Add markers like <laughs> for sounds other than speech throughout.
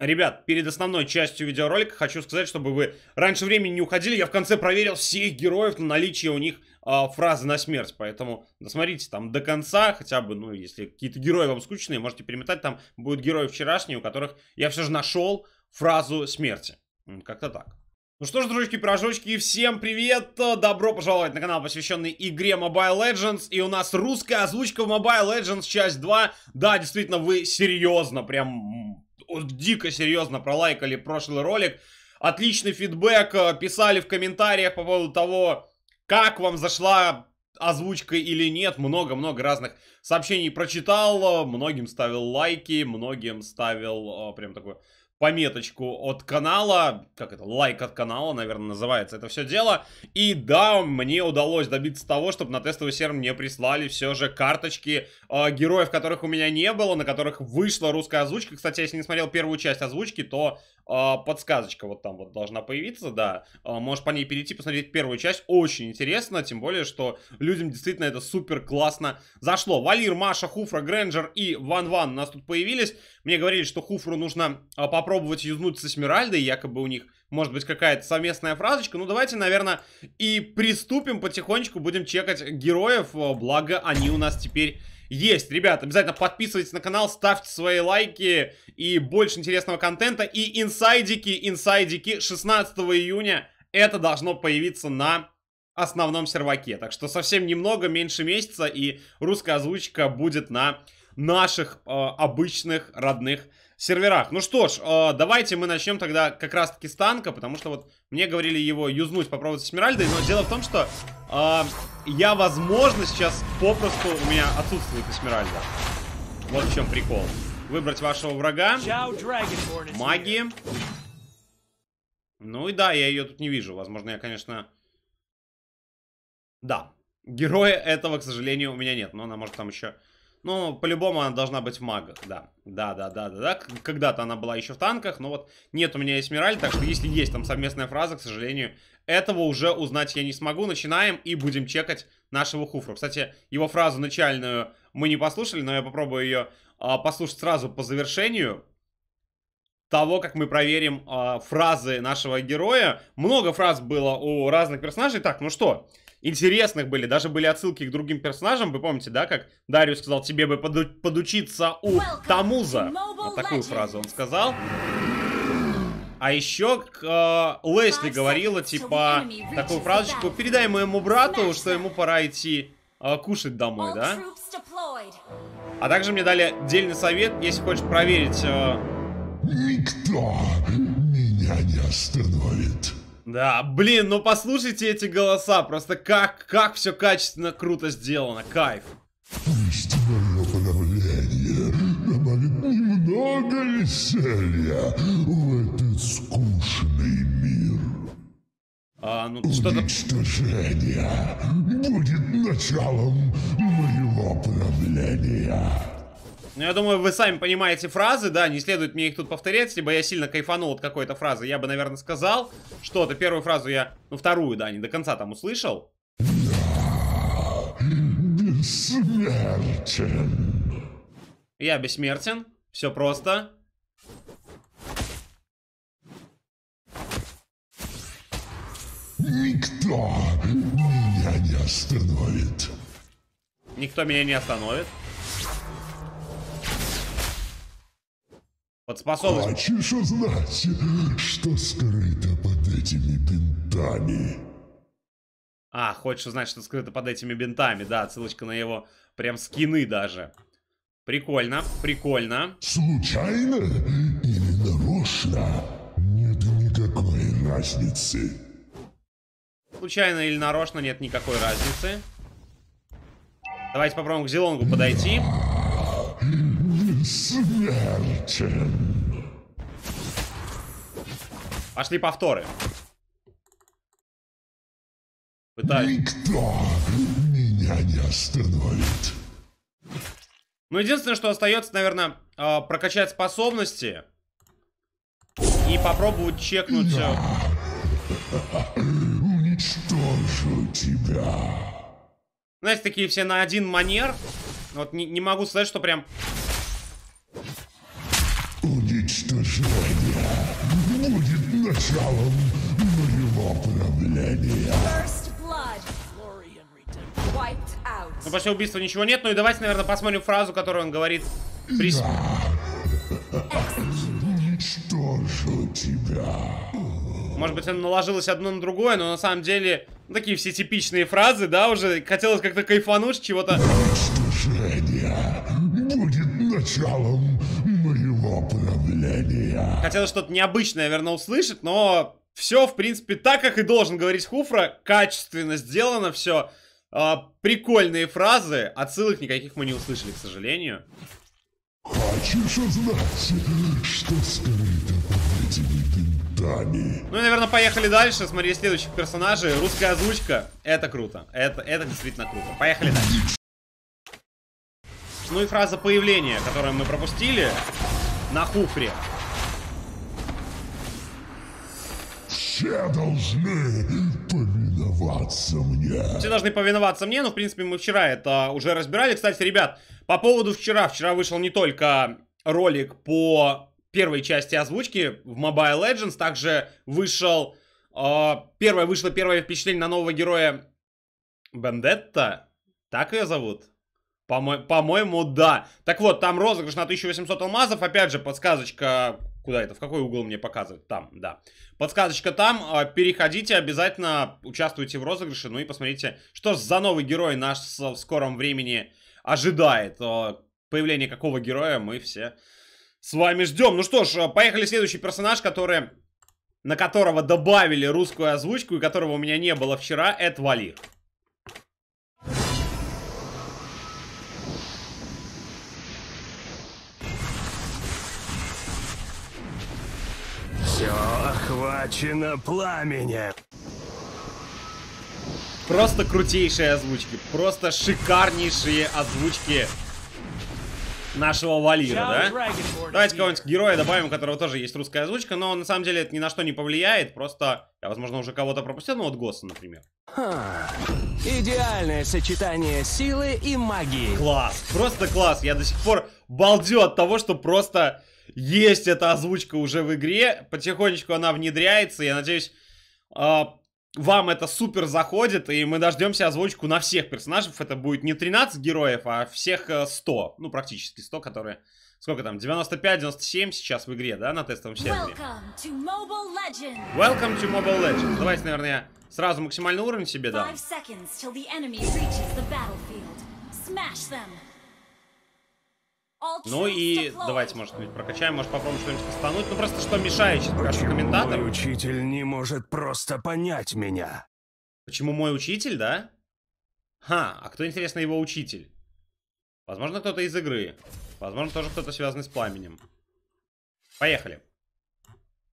Ребят, перед основной частью видеоролика хочу сказать, чтобы вы раньше времени не уходили. Я в конце проверил всех героев на наличие у них э, фразы на смерть. Поэтому досмотрите там до конца, хотя бы, ну, если какие-то герои вам скучные, можете переметать. Там будут герои вчерашние, у которых я все же нашел фразу смерти. Как-то так. Ну что ж, дружочки, пирожочки, всем привет! Добро пожаловать на канал, посвященный игре Mobile Legends. И у нас русская озвучка в Mobile Legends часть 2. Да, действительно, вы серьезно прям дико серьезно пролайкали прошлый ролик. Отличный фидбэк, э, писали в комментариях по поводу того, как вам зашла озвучка или нет. Много-много разных сообщений прочитал, э, многим ставил лайки, многим ставил э, прям такой пометочку от канала, как это, лайк от канала, наверное, называется это все дело. И да, мне удалось добиться того, чтобы на тестовый сервер мне прислали все же карточки э, героев, которых у меня не было, на которых вышла русская озвучка. Кстати, если не смотрел первую часть озвучки, то э, подсказочка вот там вот должна появиться, да. Э, можешь по ней перейти, посмотреть первую часть. Очень интересно, тем более, что людям действительно это супер классно зашло. Валир, Маша, Хуфра, Грэнджер и Ван Ван у нас тут появились. Мне говорили, что Хуфру нужно э, по попробовать юзнуть с Эсмеральдой, якобы у них может быть какая-то совместная фразочка. Ну, давайте, наверное, и приступим потихонечку, будем чекать героев, благо они у нас теперь есть. Ребят, обязательно подписывайтесь на канал, ставьте свои лайки и больше интересного контента. И инсайдики, инсайдики 16 июня это должно появиться на основном серваке. Так что совсем немного, меньше месяца, и русская озвучка будет на наших э, обычных родных серверах. Ну что ж, э, давайте мы начнем тогда как раз таки с танка, потому что вот мне говорили его юзнуть, попробовать с Эсмеральдой, но дело в том, что э, я, возможно, сейчас попросту у меня отсутствует Эсмеральда. Вот в чем прикол. Выбрать вашего врага. Маги. Ну и да, я ее тут не вижу. Возможно, я, конечно... Да. Героя этого, к сожалению, у меня нет. Но она может там еще ну, по-любому она должна быть в магах, да. Да, да, да, да, да. Когда-то она была еще в танках, но вот нет у меня эсмираль, так что если есть там совместная фраза, к сожалению, этого уже узнать я не смогу. Начинаем и будем чекать нашего хуфру. Кстати, его фразу начальную мы не послушали, но я попробую ее а, послушать сразу по завершению того, как мы проверим а, фразы нашего героя. Много фраз было у разных персонажей. Так, ну что, интересных были. Даже были отсылки к другим персонажам. Вы помните, да, как Дарью сказал, тебе бы поду подучиться у Тамуза. Вот такую фразу он сказал. А еще э, Лесли говорила, типа, такую фразочку, передай моему брату, что ему пора идти э, кушать домой, да? А также мне дали дельный совет, если хочешь проверить... Э... Никто меня не остановит. Да, блин, ну послушайте эти голоса, просто как, как все качественно, круто сделано, кайф. Пусть мое подавление добавит немного веселья в этот скучный мир. А, ну, Уничтожение будет началом моего правления. Ну, я думаю, вы сами понимаете фразы, да, не следует мне их тут повторять. либо я сильно кайфанул от какой-то фразы, я бы, наверное, сказал что-то. Первую фразу я, ну, вторую, да, не до конца там услышал. Я бессмертен. Я бессмертен. Все просто. Никто меня не остановит. Никто меня не остановит. Вот способность... Хочешь узнать, что скрыто под этими бинтами? А, хочешь узнать, что скрыто под этими бинтами, да, ссылочка на его прям скины даже. Прикольно, прикольно. Случайно или нарочно? Нет никакой разницы. Случайно или нарочно нет никакой разницы. Давайте попробуем к Зелонгу подойти. Да смертен. Пошли повторы. Пытаюсь. Никто меня не остановит. Ну, единственное, что остается, наверное, а, прокачать способности и попробовать чекнуть... Я э, уничтожу тебя. Знаете, такие все на один манер. Вот не, не могу сказать, что прям Уничтожение будет началом моего правления. Ну, после убийства ничего нет, ну и давайте, наверное, посмотрим фразу, которую он говорит. Прис... Я уничтожу тебя. Может быть, наложилось одно на другое, но на самом деле, ну, такие все типичные фразы, да, уже хотелось как-то кайфануть чего-то. Уничтожение будет началом Управление. Хотелось что-то необычное, наверное, услышать, но все, в принципе, так, как и должен говорить Хуфра. Качественно сделано все. А, прикольные фразы. Отсылок никаких мы не услышали, к сожалению. Хочешь узнать, что скрыто под этими бинтами? Ну, наверное, поехали дальше. Смотри, следующих персонажей. Русская озвучка. Это круто. Это, это действительно круто. Поехали дальше. Ну и фраза появления, которую мы пропустили на хуфре. Все должны повиноваться мне. Все должны повиноваться мне, но, в принципе, мы вчера это а, уже разбирали. Кстати, ребят, по поводу вчера. Вчера вышел не только ролик по первой части озвучки в Mobile Legends, также вышел... Э, первое, вышло первое впечатление на нового героя Бендетта. Так ее зовут? По-моему, по да. Так вот, там розыгрыш на 1800 алмазов. Опять же, подсказочка... Куда это? В какой угол мне показывать? Там, да. Подсказочка там. А, переходите, обязательно участвуйте в розыгрыше. Ну и посмотрите, что за новый герой нас в скором времени ожидает. А, появление какого героя мы все с вами ждем. Ну что ж, а, поехали следующий персонаж, который... На которого добавили русскую озвучку и которого у меня не было вчера. Это Валир. Охвачено пламенем. Просто крутейшие озвучки. Просто шикарнейшие озвучки нашего Валира, да? Давайте кого-нибудь героя добавим, у которого тоже есть русская озвучка, но на самом деле это ни на что не повлияет, просто я, возможно, уже кого-то пропустил, ну вот Госса, например. Ха. Идеальное сочетание силы и магии. Класс, просто класс, я до сих пор балдю от того, что просто есть эта озвучка уже в игре, потихонечку она внедряется, я надеюсь, а, вам это супер заходит, и мы дождемся озвучку на всех персонажей. Это будет не 13 героев, а всех 100, э, ну практически 100, которые... Сколько там? 95-97 сейчас в игре, да, на тестовом сервере? Welcome to Mobile Legends. Welcome to Mobile Legends. Давайте, наверное, сразу максимальный уровень себе дам. Smash ну и давайте, может быть, прокачаем, может попробуем что-нибудь постануть. Ну просто что мешает сейчас пока комментатор? мой учитель не может просто понять меня? Почему мой учитель, да? Ха, а кто, интересно, его учитель? Возможно, кто-то из игры. Возможно, тоже кто-то связанный с пламенем. Поехали.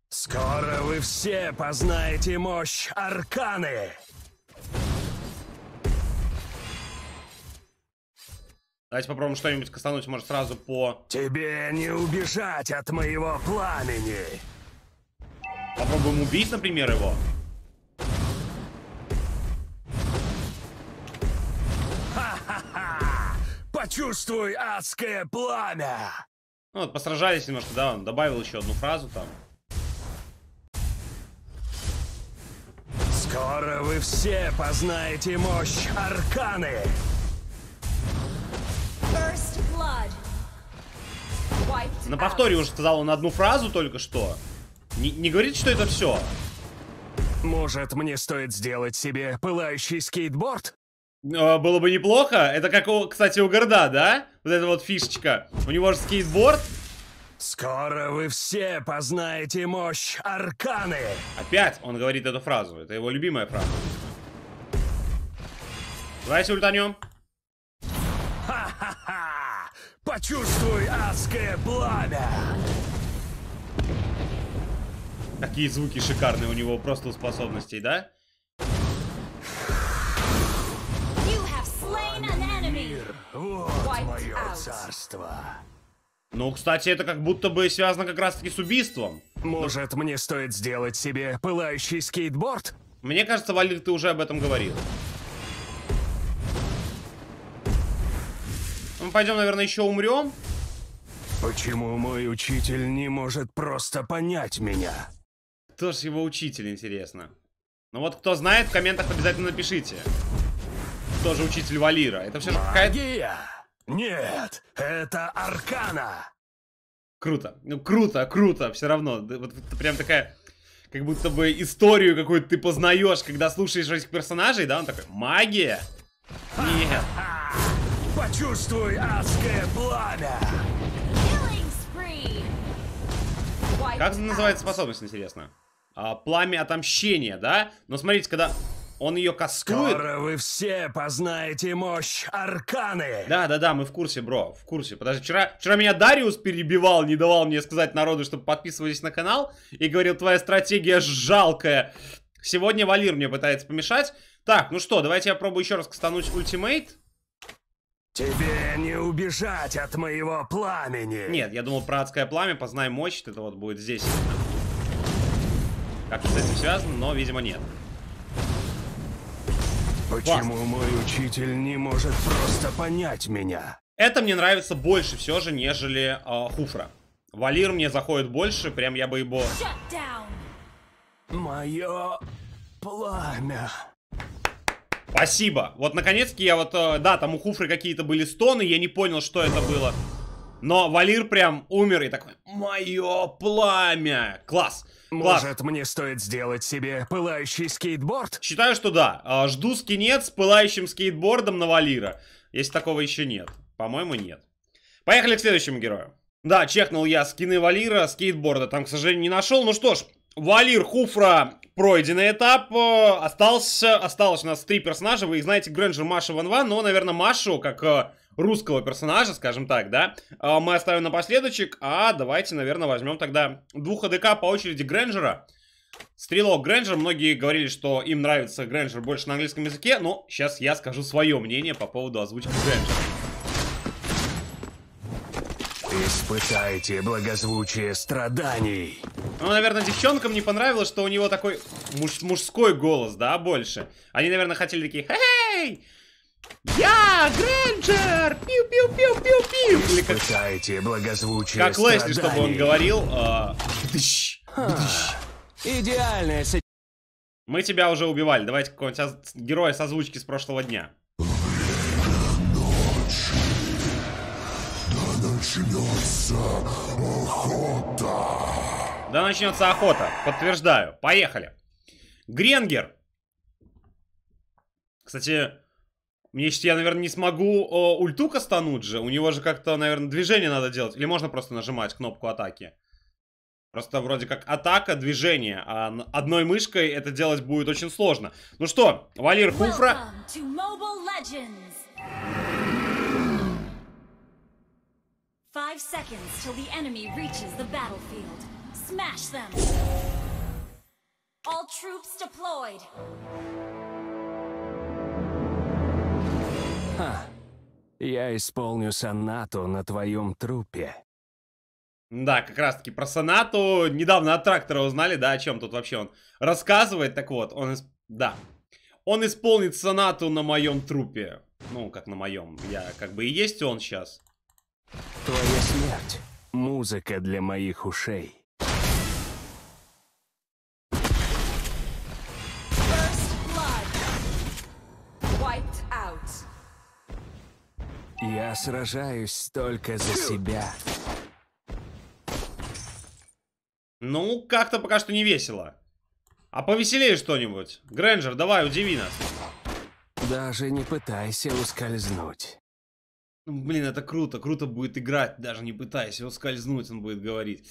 Скоро вы все познаете мощь Арканы. Давайте попробуем что-нибудь кастануть, может, сразу по... Тебе не убежать от моего пламени! Попробуем убить, например, его. Ха-ха-ха! Почувствуй адское пламя! Ну вот, посражались немножко, да, он добавил еще одну фразу там. Скоро вы все познаете мощь Арканы! На повторе уже сказал он одну фразу только что. Не, не говорит, что это все. Может, мне стоит сделать себе пылающий скейтборд? Э, было бы неплохо. Это как, у, кстати, у Горда, да? Вот эта вот фишечка. У него же скейтборд. Скоро вы все познаете мощь Арканы. Опять он говорит эту фразу. Это его любимая фраза. Давайте ультанем. Ха-ха-ха! Почувствуй адское пламя! Такие звуки шикарные у него просто у способностей, да? Вот мое царство. Ну, кстати, это как будто бы связано как раз-таки с убийством. Может, мне стоит сделать себе пылающий скейтборд? Мне кажется, Валир, ты уже об этом говорил. Мы пойдем, наверное, еще умрем. Почему мой учитель не может просто понять меня? Кто же его учитель, интересно? Ну вот, кто знает, в комментах обязательно напишите. Кто же учитель Валира? Это все же какая Нет, это Аркана! Круто. Ну, круто, круто, все равно. Вот, вот прям такая... Как будто бы историю какую-то ты познаешь, когда слушаешь этих персонажей, да? Он такой, магия? Нет. Почувствуй адское пламя! Как называется способность, интересно? А, пламя отомщения, да? Но смотрите, когда он ее кастует... Скоро вы все познаете мощь Арканы! Да-да-да, мы в курсе, бро, в курсе. Подожди, вчера, вчера меня Дариус перебивал, не давал мне сказать народу, чтобы подписывались на канал, и говорил, твоя стратегия жалкая. Сегодня Валир мне пытается помешать. Так, ну что, давайте я пробую еще раз кастануть ультимейт. Тебе не убежать от моего пламени! Нет, я думал про адское пламя, познай мощь, это вот будет здесь. Как то с этим связано, но, видимо, нет. Почему Класс. мой учитель не может просто понять меня? Это мне нравится больше все же, нежели э, Хуфра. Валир мне заходит больше, прям я бы его... Мое пламя. Спасибо. Вот, наконец-то я вот... Э, да, там у Хуфры какие-то были стоны, я не понял, что это было. Но Валир прям умер и такой... Мое пламя! Класс! Класс. Может, мне стоит сделать себе пылающий скейтборд? Считаю, что да. А, жду скинет с пылающим скейтбордом на Валира. Если такого еще нет. По-моему, нет. Поехали к следующему герою. Да, чекнул я скины Валира, скейтборда там, к сожалению, не нашел. Ну что ж, Валир, Хуфра пройденный этап. Э, остался, осталось у нас три персонажа. Вы их знаете, Грэнджер, Маша, Ван Ван. Но, ну, наверное, Машу, как э, русского персонажа, скажем так, да, э, мы оставим напоследочек. А давайте, наверное, возьмем тогда двух АДК по очереди Грэнджера. Стрелок Грэнджер. Многие говорили, что им нравится Грэнджер больше на английском языке. Но сейчас я скажу свое мнение по поводу озвучки Грэнджера. Испытайте благозвучие страданий. Ну, наверное, девчонкам не понравилось, что у него такой муж мужской голос, да, больше. Они, наверное, хотели такие «Хей!» Я Грэнджер! Пиу-пиу-пиу-пиу-пиу! Испытайте благозвучие Как Лесли, чтобы он говорил... А, Идеальная сеть. Мы тебя уже убивали. Давайте какого-нибудь оз... героя созвучки с прошлого дня. начнется охота. Да начнется охота, подтверждаю. Поехали. Гренгер. Кстати, мне я, наверное, не смогу о, ульту кастануть же. У него же как-то, наверное, движение надо делать. Или можно просто нажимать кнопку атаки. Просто вроде как атака, движение. А одной мышкой это делать будет очень сложно. Ну что, Валир Хуфра... Welcome to Mobile Legends. Five seconds till the enemy reaches the battlefield. Smash them! All troops deployed! Ха. Я исполню сонату на твоем трупе. Да, как раз таки про сонату. Недавно от трактора узнали, да, о чем тут вообще он рассказывает. Так вот, он... Исп... Да. Он исполнит сонату на моем трупе. Ну, как на моем. Я как бы и есть он сейчас. Твоя смерть — музыка для моих ушей. Я сражаюсь только за себя. Ну, как-то пока что не весело. А повеселее что-нибудь. Грэнджер, давай, удиви нас. Даже не пытайся ускользнуть. Ну, блин, это круто, круто будет играть, даже не пытаясь его скользнуть, он будет говорить.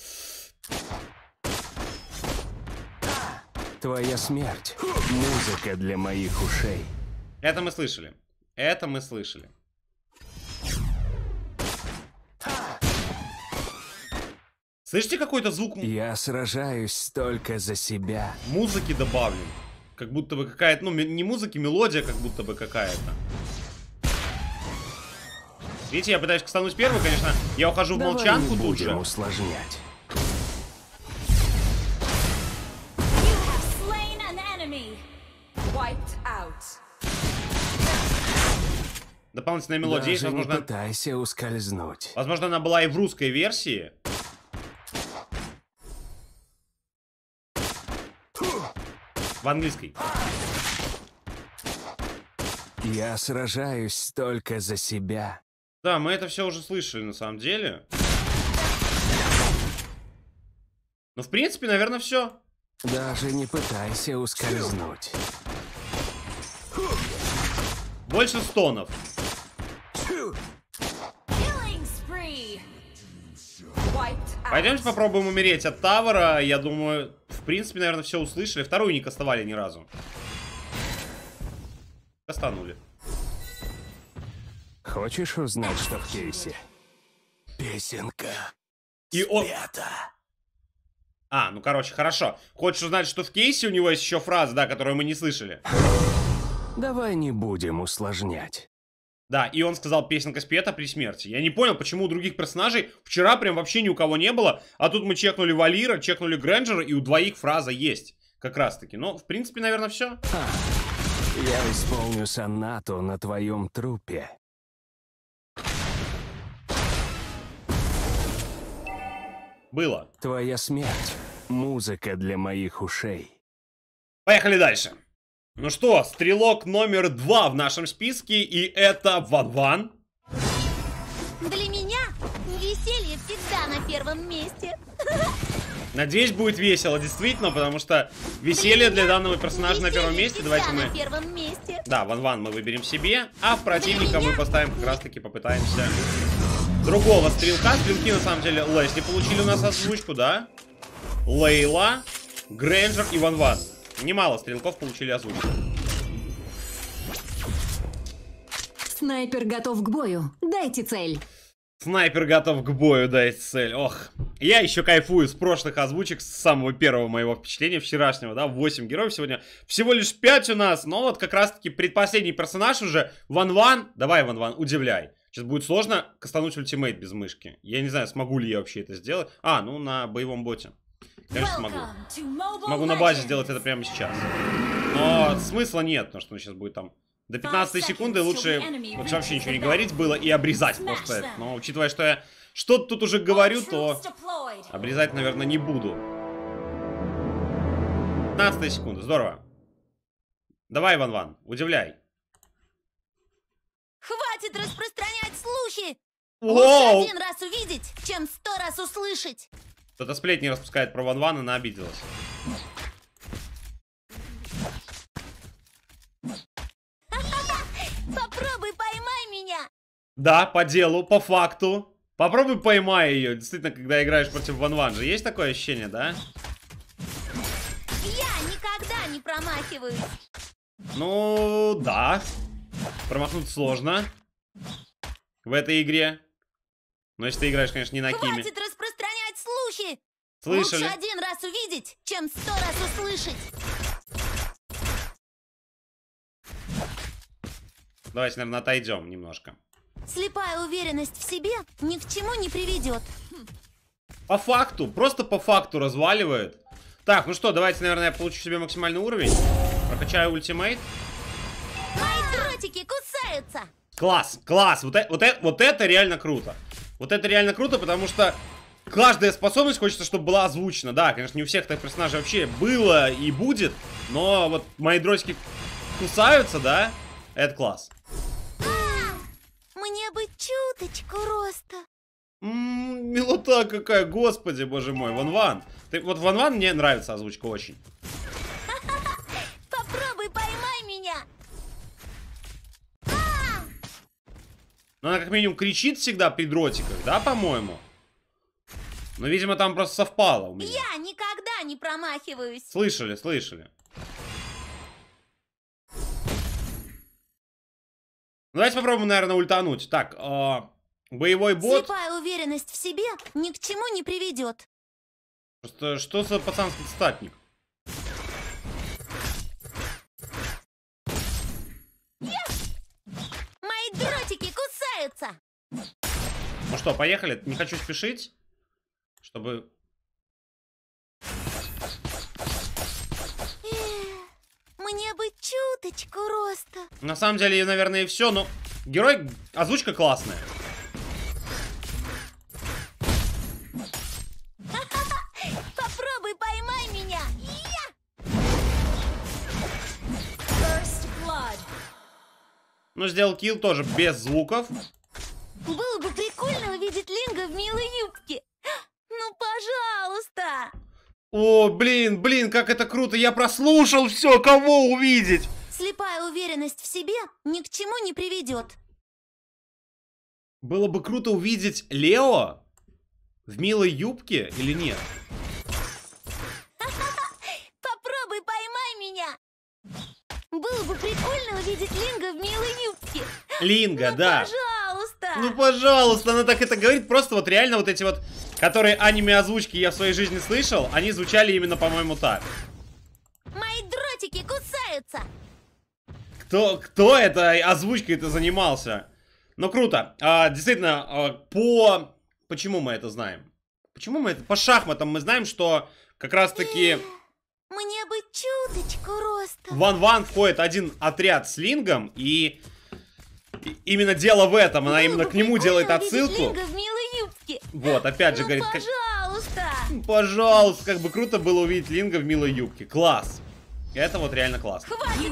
Твоя смерть. Музыка для моих ушей. Это мы слышали. Это мы слышали. Слышите какой-то звук? Я сражаюсь только за себя. Музыки добавлю. Как будто бы какая-то, ну, не музыки, мелодия как будто бы какая-то. Видите, я пытаюсь кстануть первым, конечно. Я ухожу Давай в молчанку тут же. усложнять. Дополнительная мелодия Даже есть, возможно... не пытайся ускользнуть. Возможно, она была и в русской версии. В английской. Я сражаюсь только за себя. Да, мы это все уже слышали на самом деле. Ну, в принципе, наверное, все. Даже не пытайся ускользнуть. Больше стонов. Пойдемте попробуем умереть от Тавара. Я думаю, в принципе, наверное, все услышали. Вторую не кастовали ни разу. Кастанули. Хочешь узнать, что в кейсе? Песенка. И он... А, ну короче, хорошо. Хочешь узнать, что в кейсе у него есть еще фраза, да, которую мы не слышали? Давай не будем усложнять. Да, и он сказал песенка спета при смерти. Я не понял, почему у других персонажей вчера прям вообще ни у кого не было, а тут мы чекнули Валира, чекнули Грэнджера, и у двоих фраза есть. Как раз таки. Но, ну, в принципе, наверное, все. я исполню сонату на твоем трупе. Было. Твоя смерть. Музыка для моих ушей. Поехали дальше. Ну что, стрелок номер два в нашем списке, и это Ван-Ван. Для меня веселье всегда на первом месте. <laughs> Надеюсь, будет весело, действительно, потому что веселье для, для данного персонажа на первом месте. Давайте мы... Первом месте. Да, Ван-Ван мы выберем себе, а в противника мы поставим как раз-таки попытаемся другого стрелка. Стрелки, на самом деле, Лесли получили у нас озвучку, да? Лейла, Грейнджер и Ван Ван. Немало стрелков получили озвучку. Снайпер готов к бою. Дайте цель. Снайпер готов к бою, дайте цель. Ох, я еще кайфую с прошлых озвучек, с самого первого моего впечатления вчерашнего, да, 8 героев сегодня. Всего лишь 5 у нас, но вот как раз-таки предпоследний персонаж уже, Ван Ван, давай, Ван Ван, удивляй. Сейчас будет сложно кастануть ультимейт без мышки. Я не знаю, смогу ли я вообще это сделать. А, ну на боевом боте. Конечно, смогу. Могу на базе сделать это прямо сейчас. Но смысла нет, потому что он ну, сейчас будет там... До 15 секунды лучше, лучше вообще ничего не говорить было и обрезать просто это. Но учитывая, что я что-то тут уже говорю, то обрезать, наверное, не буду. 15 секунды, здорово. Давай, Ван-Ван, удивляй. Хватит распространяться! слухи! Лучше один раз увидеть, чем сто раз услышать! Кто-то сплетни распускает про Ван Ван, она обиделась. <laughs> Попробуй поймай меня! Да, по делу, по факту. Попробуй поймай ее, действительно, когда играешь против Ван Ван же. Есть такое ощущение, да? Я никогда не промахиваюсь. Ну, да. Промахнуть сложно в этой игре. Значит, ты играешь, конечно, не на Хватит Киме. Хватит распространять слухи! Слышали? Лучше один раз увидеть, чем сто раз услышать. Давайте, наверное, отойдем немножко. Слепая уверенность в себе ни к чему не приведет. По факту, просто по факту разваливает. Так, ну что, давайте, наверное, я получу себе максимальный уровень. Прокачаю ультимейт. Мои дротики кусаются! Класс, класс. Вот, э, вот, э, вот это реально круто. Вот это реально круто, потому что каждая способность хочется, чтобы была озвучена. Да, конечно, не у всех так персонажей вообще было и будет, но вот мои дротики кусаются, да? Это класс. А, мне бы чуточку роста. Ммм, милота какая, господи, боже мой, Ван Ван. Ты, вот Ван Ван мне нравится озвучка очень. Но она как минимум кричит всегда при дротиках, да, по-моему? Ну, видимо, там просто совпало у меня. Я никогда не промахиваюсь. Слышали, слышали. Ну, давайте попробуем, наверное, ультануть. Так, э, боевой бот... Слепая уверенность в себе ни к чему не приведет. Просто что за пацанский статник? Ну что, поехали. Не хочу спешить, чтобы... Мне бы чуточку роста. На самом деле, наверное, и все, но... Герой... Озвучка классная. <laughs> Попробуй поймай меня. Ну, сделал килл тоже без звуков. Было бы прикольно увидеть Линга в милой юбке. Ну, пожалуйста. О, блин, блин, как это круто. Я прослушал все, кого увидеть. Слепая уверенность в себе ни к чему не приведет. Было бы круто увидеть Лео в милой юбке или нет? <laughs> Попробуй поймай меня. Было бы прикольно увидеть Линга в милой юбке. Линга, ну, да. Пожалуйста пожалуйста! Ну, пожалуйста, она так это говорит. Просто вот реально вот эти вот, которые аниме-озвучки я в своей жизни слышал, они звучали именно, по-моему, так. Мои дротики кусаются! Кто, кто это озвучкой это занимался? Ну, круто. А, действительно, а, по... Почему мы это знаем? Почему мы это... По шахматам мы знаем, что как раз-таки... Мне бы чуточку роста. Ван-ван входит один отряд с лингом, и именно дело в этом. Она именно к нему делает отсылку. Вот, опять же, ну, говорит... Пожалуйста! Пожалуйста! Как бы круто было увидеть Линга в милой юбке. Класс! Это вот реально класс. Хватит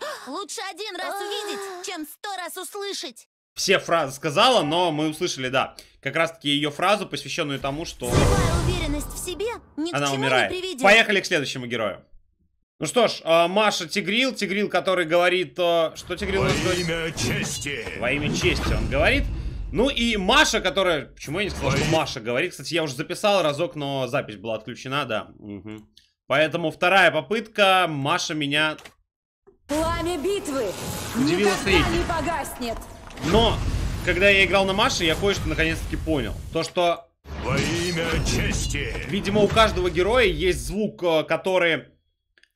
<gasps> Лучше один раз <gasps> увидеть, чем сто раз услышать. Все фразы сказала, но мы услышали, да, как раз-таки ее фразу, посвященную тому, что... уверенность в себе ни Она чему умирает. Не Поехали к следующему герою. Ну что ж, а, Маша Тигрил, Тигрил, который говорит, а, что Тигрил... Во имя чести. Во имя чести он говорит. Ну и Маша, которая... Почему я не сказал, Ой. что Маша говорит? Кстати, я уже записал разок, но запись была отключена, да. Угу. Поэтому вторая попытка. Маша меня... Пламя битвы Удивило никогда не погаснет. Но, когда я играл на Маше, я кое-что наконец-таки понял. То, что... Во имя чести. Видимо, у каждого героя есть звук, э, который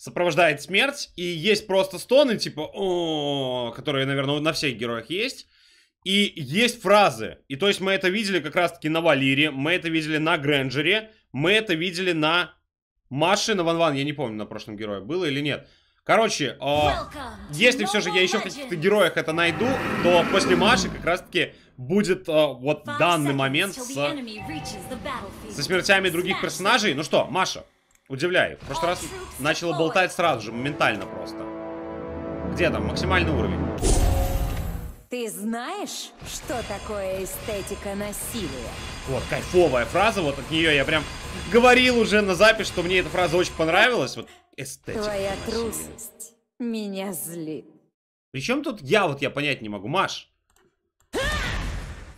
сопровождает смерть, и есть просто стоны, типа, о, которые, наверное, на всех героях есть. И есть фразы. И то есть мы это видели как раз-таки на Валире, мы это видели на Грэнджере, мы это видели на Маше, на Ван Ван, я не помню, на прошлом герое было или нет. Короче, э, если все же я еще в каких-то героях это найду, то после Маши как раз-таки будет э, вот данный момент с, со смертями других персонажей. Ну что, Маша, Удивляю. В прошлый раз начала болтать сразу же, моментально просто. Где там? Максимальный уровень. Ты знаешь, что такое эстетика насилия? Вот, кайфовая фраза, вот от нее я прям говорил уже на запись, что мне эта фраза очень понравилась. Вот эстетика Твоя насилия. трусость меня злит. Причем тут я вот я понять не могу, Маш.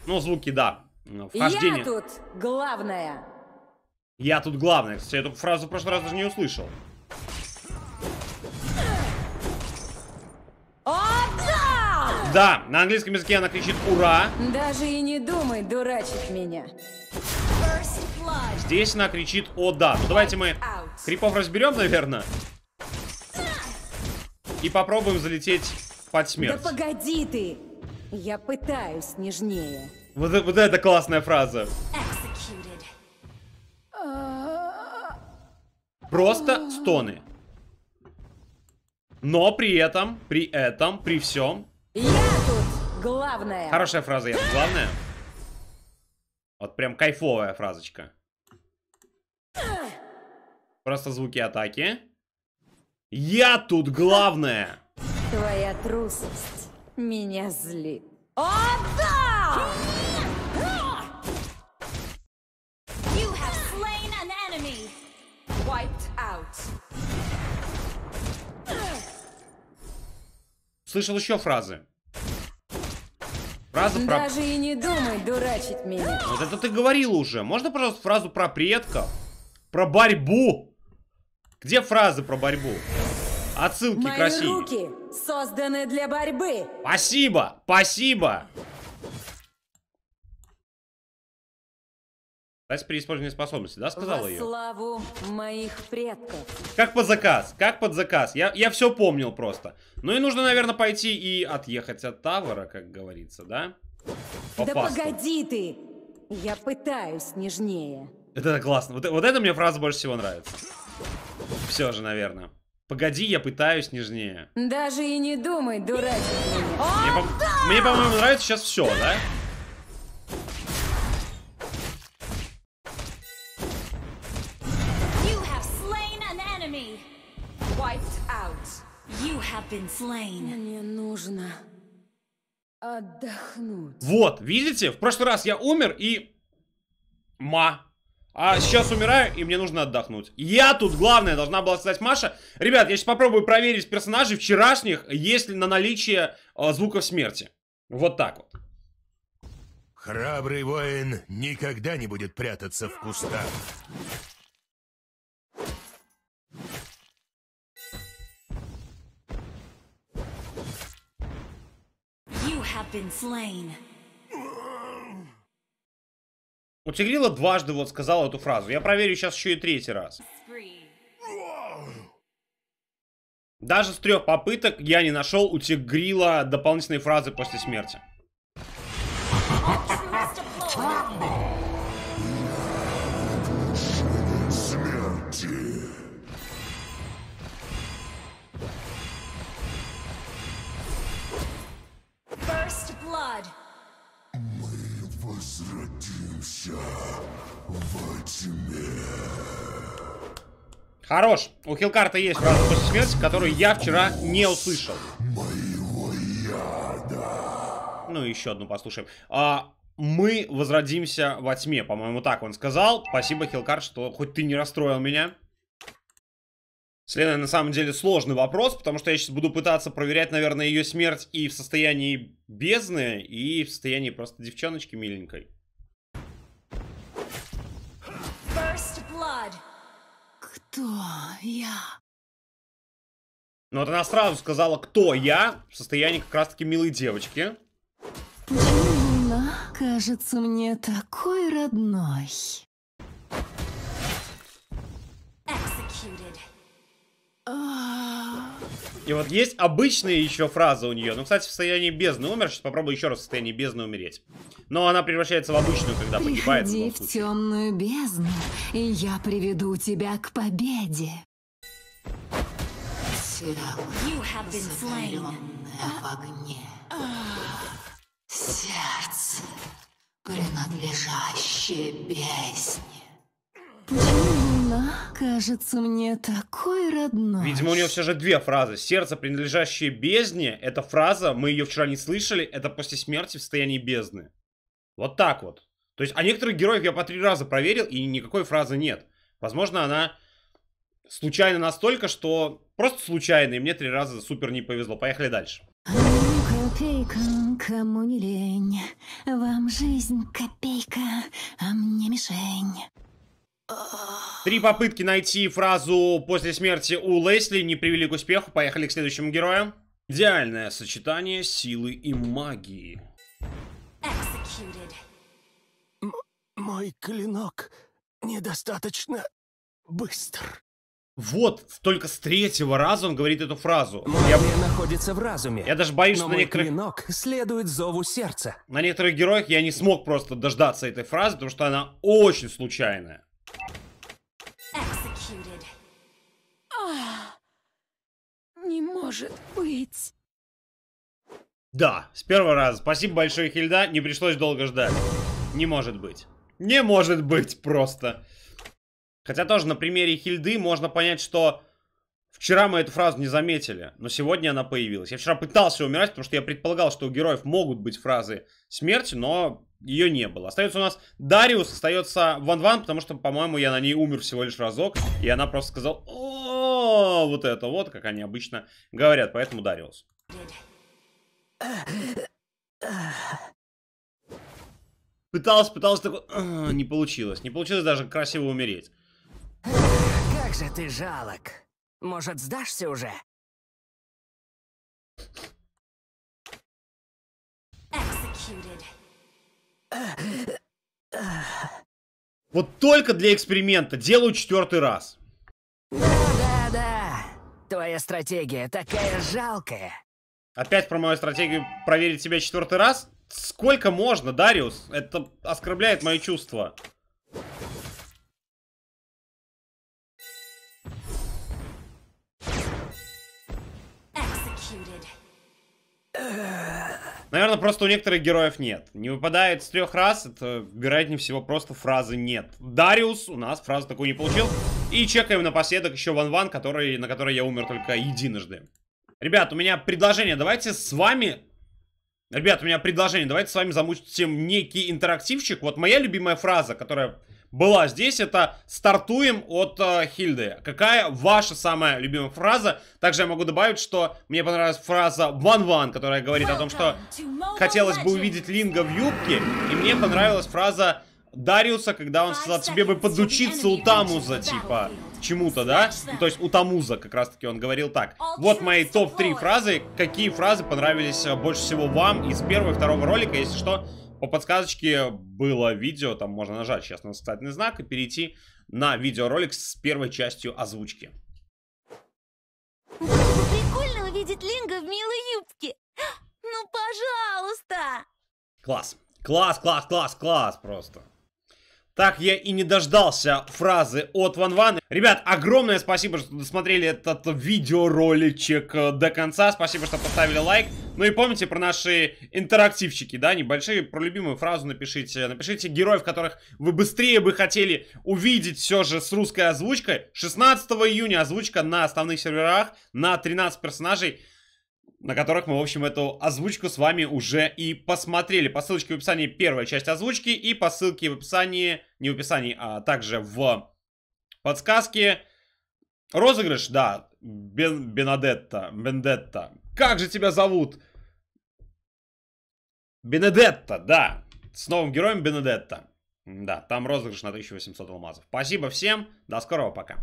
Ну, звуки, да. Ну, вхождение. Я тут главное. Я тут главный. Кстати, я эту фразу в прошлый раз даже не услышал. О, да! да, на английском языке она кричит «Ура!» Даже и не думай дурачить меня. Здесь она кричит «О, да!» Ну давайте мы крипов разберем, наверное. И попробуем залететь под смерть. Да погоди ты! Я пытаюсь нежнее. Вот, вот это классная фраза. Э, Просто стоны. Но при этом, при этом, при всем... Я тут главное. Хорошая фраза, я тут главное. Вот прям кайфовая фразочка. Просто звуки атаки. Я тут главное. Твоя трусость меня злит. О, да! слышал еще фразы. Фраза про... Даже и не думай дурачить меня. Вот это ты говорила уже. Можно, пожалуйста, фразу про предков? Про борьбу? Где фразы про борьбу? Отсылки Мои красивые. России. руки созданы для борьбы. Спасибо, спасибо. Кстати, при использовании способности, да, сказала ее? славу моих предков. Как под заказ, как под заказ. Я, я все помнил просто. Ну и нужно, наверное, пойти и отъехать от Тавара, как говорится, да? По да фасту. погоди ты! Я пытаюсь нежнее. Это классно. Вот, вот это мне фраза больше всего нравится. Все же, наверное. Погоди, я пытаюсь нежнее. Даже и не думай, дурачок. Мне, по- да! мне, по-моему, нравится сейчас все, да? Мне нужно отдохнуть. Вот, видите? В прошлый раз я умер и... Ма. А сейчас умираю, и мне нужно отдохнуть. Я тут, главное, должна была стать Маша. Ребят, я сейчас попробую проверить персонажей вчерашних, есть ли на наличие э, звуков смерти. Вот так вот. Храбрый воин никогда не будет прятаться в кустах. have been slain. У Тигрила дважды вот сказал эту фразу. Я проверю сейчас еще и третий раз. Даже с трех попыток я не нашел у Тигрила дополнительной фразы после смерти. blood. Мы возродимся во тьме. Хорош. У Хилкарта есть фраза после смерти, которую я вчера не услышал. Моего яда. Ну, еще одну послушаем. А, мы возродимся во тьме, по-моему, так он сказал. Спасибо, Хилкарт, что хоть ты не расстроил меня. С Леной на самом деле сложный вопрос, потому что я сейчас буду пытаться проверять, наверное, ее смерть и в состоянии бездны, и в состоянии просто девчоночки миленькой. Кто я? Ну вот она сразу сказала, кто я, в состоянии как раз-таки милой девочки. Луна кажется мне такой родной. Executed. И вот есть обычная еще фраза у нее. Ну, кстати, в состоянии бездны умер. Сейчас попробую еще раз в состоянии бездны умереть. Но она превращается в обычную, когда погибает. Приходи в, в темную бездну, и я приведу тебя к победе. Сердце, принадлежащее бездне. Джина кажется мне такой родной. Видимо, у нее все же две фразы. Сердце, принадлежащее бездне, это фраза, мы ее вчера не слышали, это после смерти в состоянии бездны. Вот так вот. То есть, а некоторых героев я по три раза проверил, и никакой фразы нет. Возможно, она случайно настолько, что просто случайно, и мне три раза супер не повезло. Поехали дальше. Копейка, кому не лень, вам жизнь копейка, а мне мишень. Три попытки найти фразу «после смерти» у Лесли не привели к успеху. Поехали к следующему герою. Идеальное сочетание силы и магии. Мой клинок недостаточно быстр. Вот, только с третьего раза он говорит эту фразу. Магия я... находится в разуме. Я даже боюсь, что на некоторых... клинок следует зову сердца. На некоторых героях я не смог просто дождаться этой фразы, потому что она очень случайная. Executed. А, не может быть. Да, с первого раза. Спасибо большое, Хильда. Не пришлось долго ждать. Не может быть. Не может быть просто. Хотя тоже на примере Хильды можно понять, что Вчера мы эту фразу не заметили, но сегодня она появилась. Я вчера пытался умирать, потому что я предполагал, что у героев могут быть фразы смерти, но ее не было. Остается у нас Дариус, остается Ван Ван, потому что, по-моему, я на ней умер всего лишь разок, и она просто сказала о вот это вот, как они обычно говорят, поэтому Дариус. Пытался, пытался, такой, не получилось. Не получилось даже красиво умереть. Как же ты жалок. Может, сдашься уже? Вот только для эксперимента. Делаю четвертый раз. Да-да-да. Твоя стратегия такая жалкая. Опять про мою стратегию проверить себя четвертый раз? Сколько можно, Дариус? Это оскорбляет мои чувства. Наверное, просто у некоторых героев нет. Не выпадает с трех раз, это, вероятнее всего, просто фразы нет. Дариус у нас фразу такую не получил. И чекаем напоследок еще Ван-Ван, который, на которой я умер только единожды. Ребят, у меня предложение, давайте с вами... Ребят, у меня предложение, давайте с вами замутим некий интерактивчик. Вот моя любимая фраза, которая была здесь, это «стартуем от э, Хильды». Какая ваша самая любимая фраза? Также я могу добавить, что мне понравилась фраза Ван Ван, которая говорит о том, что хотелось бы увидеть Линга в юбке, и мне понравилась фраза Дариуса, когда он сказал, тебе бы подучиться у Тамуза, типа, чему-то, да? Ну, то есть у Тамуза, как раз таки он говорил так. Вот мои топ-3 фразы, какие фразы понравились э, больше всего вам из первого и второго ролика, если что, по подсказочке было видео, там можно нажать сейчас на восклицательный знак и перейти на видеоролик с первой частью озвучки. прикольно увидеть Линга в милой юбке. Ну, пожалуйста! Класс. Класс, класс, класс, класс просто. Так я и не дождался фразы от Ван Ван. Ребят, огромное спасибо, что досмотрели этот видеороличек э, до конца. Спасибо, что поставили лайк. Ну и помните про наши интерактивчики, да, небольшие, про любимую фразу напишите. Напишите героев, которых вы быстрее бы хотели увидеть все же с русской озвучкой. 16 июня озвучка на основных серверах на 13 персонажей на которых мы, в общем, эту озвучку с вами уже и посмотрели. По ссылочке в описании первая часть озвучки и по ссылке в описании, не в описании, а также в подсказке. Розыгрыш, да, Бен, Бенадетта, Бендетта. Как же тебя зовут? Бенедетта, да. С новым героем Бенедетта. Да, там розыгрыш на 1800 алмазов. Спасибо всем, до скорого, пока.